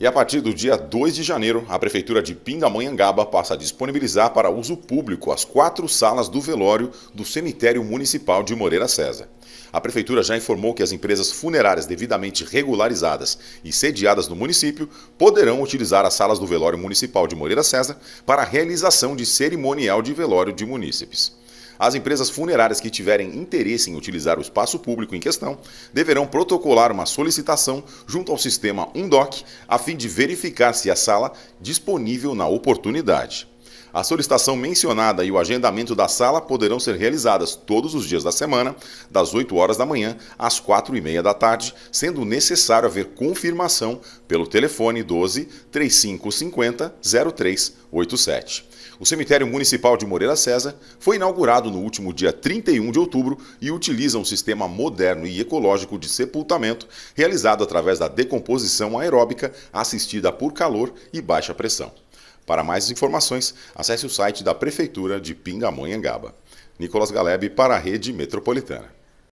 E a partir do dia 2 de janeiro, a Prefeitura de Pindamonhangaba passa a disponibilizar para uso público as quatro salas do velório do Cemitério Municipal de Moreira César. A Prefeitura já informou que as empresas funerárias devidamente regularizadas e sediadas no município poderão utilizar as salas do velório municipal de Moreira César para a realização de cerimonial de velório de munícipes. As empresas funerárias que tiverem interesse em utilizar o espaço público em questão deverão protocolar uma solicitação junto ao sistema Undoc a fim de verificar se a sala disponível na oportunidade. A solicitação mencionada e o agendamento da sala poderão ser realizadas todos os dias da semana, das 8 horas da manhã às 4 e meia da tarde, sendo necessário haver confirmação pelo telefone 12 3550 0387. O cemitério municipal de Moreira César foi inaugurado no último dia 31 de outubro e utiliza um sistema moderno e ecológico de sepultamento realizado através da decomposição aeróbica assistida por calor e baixa pressão. Para mais informações, acesse o site da Prefeitura de Pingamonhangaba. Nicolas Galeb para a Rede Metropolitana.